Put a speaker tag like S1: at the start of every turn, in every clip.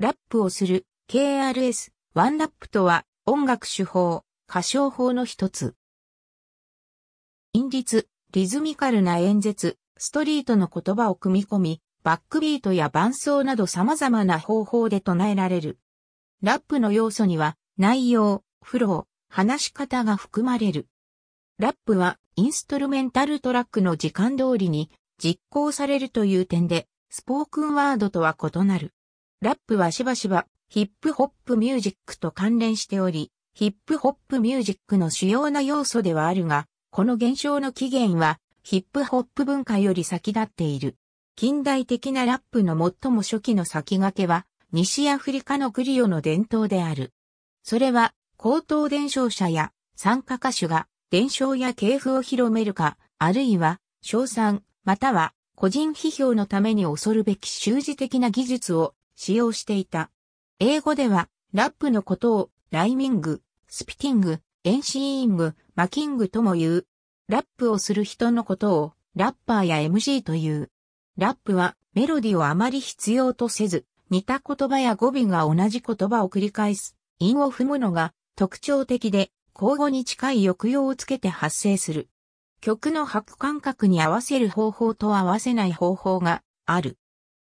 S1: ラップをする KRS、ワンラップとは音楽手法、歌唱法の一つ。陰律、リズミカルな演説、ストリートの言葉を組み込み、バックビートや伴奏など様々な方法で唱えられる。ラップの要素には内容、フロー、話し方が含まれる。ラップはインストルメンタルトラックの時間通りに実行されるという点で、スポークンワードとは異なる。ラップはしばしばヒップホップミュージックと関連しており、ヒップホップミュージックの主要な要素ではあるが、この現象の起源はヒップホップ文化より先立っている。近代的なラップの最も初期の先駆けは、西アフリカのグリオの伝統である。それは、高等伝承者や参加歌手が伝承や系譜を広めるか、あるいは、賞賛、または個人批評のために恐るべき習字的な技術を使用していた。英語では、ラップのことを、ライミング、スピティング、エンシーイング、マキングとも言う。ラップをする人のことを、ラッパーや MG という。ラップは、メロディをあまり必要とせず、似た言葉や語尾が同じ言葉を繰り返す、韻を踏むのが特徴的で、交互に近い抑揚をつけて発生する。曲の拍感覚に合わせる方法と合わせない方法がある。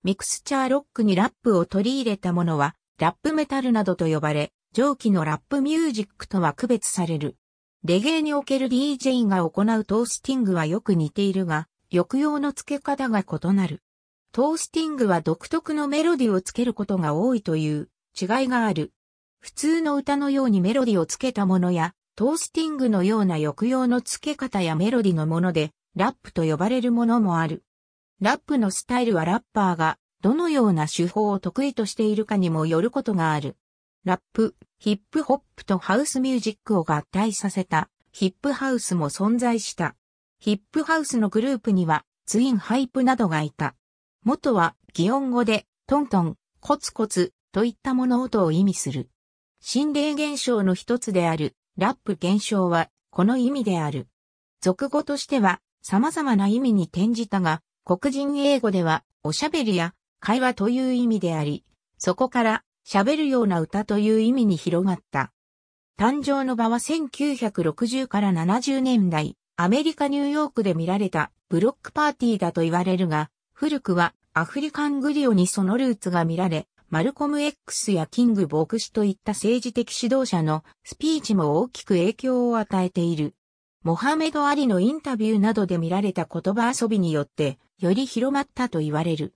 S1: ミクスチャーロックにラップを取り入れたものは、ラップメタルなどと呼ばれ、上記のラップミュージックとは区別される。レゲエにおける DJ が行うトースティングはよく似ているが、抑揚の付け方が異なる。トースティングは独特のメロディをつけることが多いという違いがある。普通の歌のようにメロディをつけたものや、トースティングのような抑揚のつけ方やメロディのもので、ラップと呼ばれるものもある。ラップのスタイルはラッパーがどのような手法を得意としているかにもよることがある。ラップ、ヒップホップとハウスミュージックを合体させたヒップハウスも存在した。ヒップハウスのグループにはツインハイプなどがいた。元は擬音語でトントン、コツコツといった物音を意味する。心霊現象の一つであるラップ現象はこの意味である。俗語としては様々な意味に転じたが、黒人英語では、おしゃべりや会話という意味であり、そこから喋るような歌という意味に広がった。誕生の場は1960から70年代、アメリカ・ニューヨークで見られたブロックパーティーだと言われるが、古くはアフリカングリオにそのルーツが見られ、マルコム X やキング牧師といった政治的指導者のスピーチも大きく影響を与えている。モハメド・アリのインタビューなどで見られた言葉遊びによって、より広まったと言われる。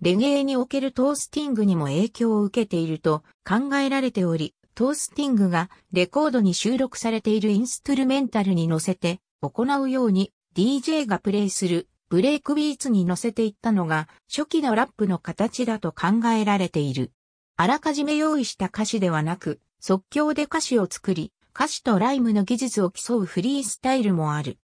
S1: レゲエにおけるトースティングにも影響を受けていると考えられており、トースティングがレコードに収録されているインストゥルメンタルに乗せて行うように DJ がプレイするブレイクビーツに乗せていったのが初期のラップの形だと考えられている。あらかじめ用意した歌詞ではなく即興で歌詞を作り歌詞とライムの技術を競うフリースタイルもある。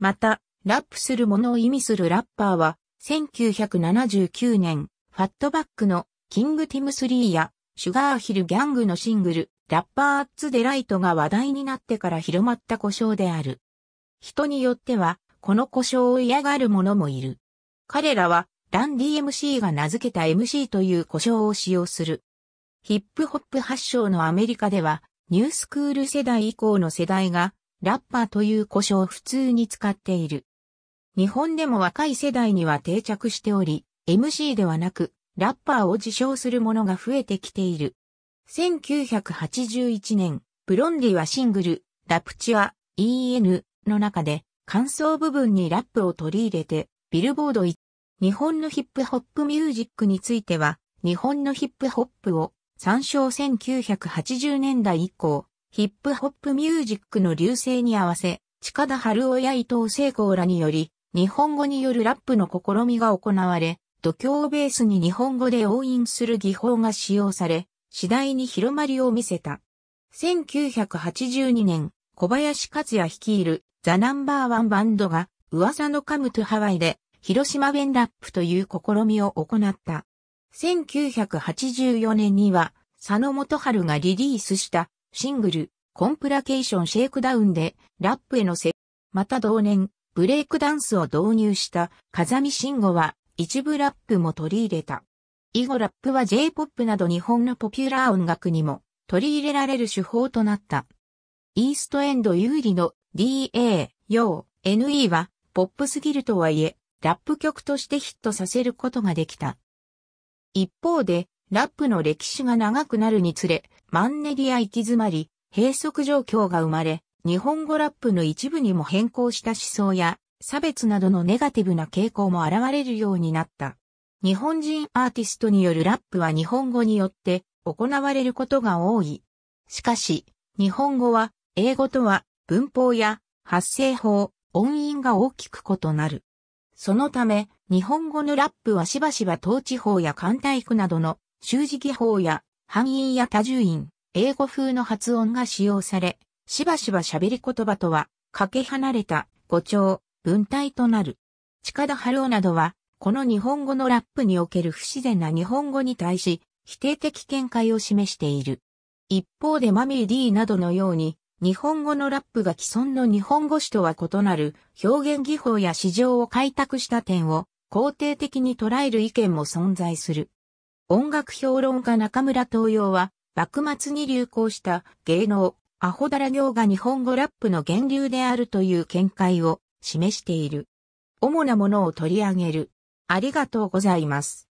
S1: またラップするものを意味するラッパーは、1979年、ファットバックのキングティム3やシュガーヒルギャングのシングル、ラッパーアッツデライトが話題になってから広まった故障である。人によっては、この故障を嫌がる者もいる。彼らは、ラン DMC が名付けた MC という故障を使用する。ヒップホップ発祥のアメリカでは、ニュースクール世代以降の世代が、ラッパーという故障を普通に使っている。日本でも若い世代には定着しており、MC ではなく、ラッパーを自称する者が増えてきている。1981年、ブロンディはシングル、ラプチュア、EN の中で、感想部分にラップを取り入れて、ビルボード1、日本のヒップホップミュージックについては、日本のヒップホップを参照1980年代以降、ヒップホップミュージックの流星に合わせ、近田春夫や伊藤聖光らにより、日本語によるラップの試みが行われ、度胸をベースに日本語で応印する技法が使用され、次第に広まりを見せた。1982年、小林克也率いるザ・ナンバーワンバンドが噂のカムトゥハワイで広島弁ラップという試みを行った。1984年には佐野元春がリリースしたシングルコンプラケーションシェイクダウンでラップへの接また同年ブレイクダンスを導入した風見慎吾は一部ラップも取り入れた。以後ラップは J-POP など日本のポピュラー音楽にも取り入れられる手法となった。イーストエンド有利の DA、YO、NE はポップすぎるとはいえ、ラップ曲としてヒットさせることができた。一方で、ラップの歴史が長くなるにつれ、マンネリや行き詰まり、閉塞状況が生まれ、日本語ラップの一部にも変更した思想や、差別などのネガティブな傾向も現れるようになった。日本人アーティストによるラップは日本語によって行われることが多い。しかし、日本語は英語とは文法や発声法、音韻が大きく異なる。そのため、日本語のラップはしばしば統治法や艦隊区などの習字技法や、半音や多重音、英語風の発音が使用され、しばしば喋り言葉とは、かけ離れた、語調、文体となる。近田春夫などは、この日本語のラップにおける不自然な日本語に対し、否定的見解を示している。一方でマミー D などのように、日本語のラップが既存の日本語詞とは異なる表現技法や市場を開拓した点を肯定的に捉える意見も存在する。音楽評論家中村東洋は、幕末に流行した芸能、アホダラ行が日本語ラップの源流であるという見解を示している。主なものを取り上げる。ありがとうございます。